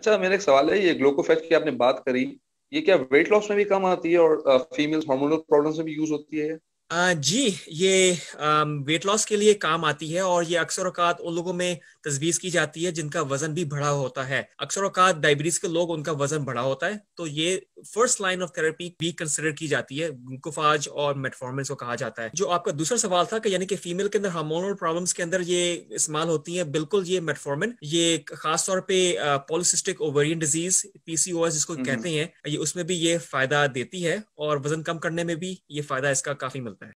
अच्छा मेरा एक सवाल है ये ग्लोकोफेट की आपने बात करी ये क्या वेट लॉस में भी कम आती है और फीमेल्स हार्मोनल प्रॉब्लम्स में भी यूज होती है जी ये वेट लॉस के लिए काम आती है और ये अक्सर अवकात उन लोगों में तजवीज की जाती है जिनका वजन भी बढ़ा होता है अक्सर अवकात डायबिटीज के लोग उनका वजन बढ़ा होता है तो ये फर्स्ट लाइन ऑफ थेरेपी भी कंसिडर की जाती है ग्लूकोफाज और मेटफॉर्मिन को कहा जाता है जो आपका दूसरा सवाल था कि यानी कि फीमेल के अंदर हार्मोनल प्रॉब्लम्स के अंदर ये इस्तेमाल होती है बिल्कुल ये मेटफॉर्मिन ये खास तौर पे ओवरियन ओवेरियन डिजीज पीसीओएस जिसको हम्म, हम्म। कहते हैं ये उसमें भी ये फायदा देती है और वजन कम करने में भी ये फायदा इसका काफी मिलता है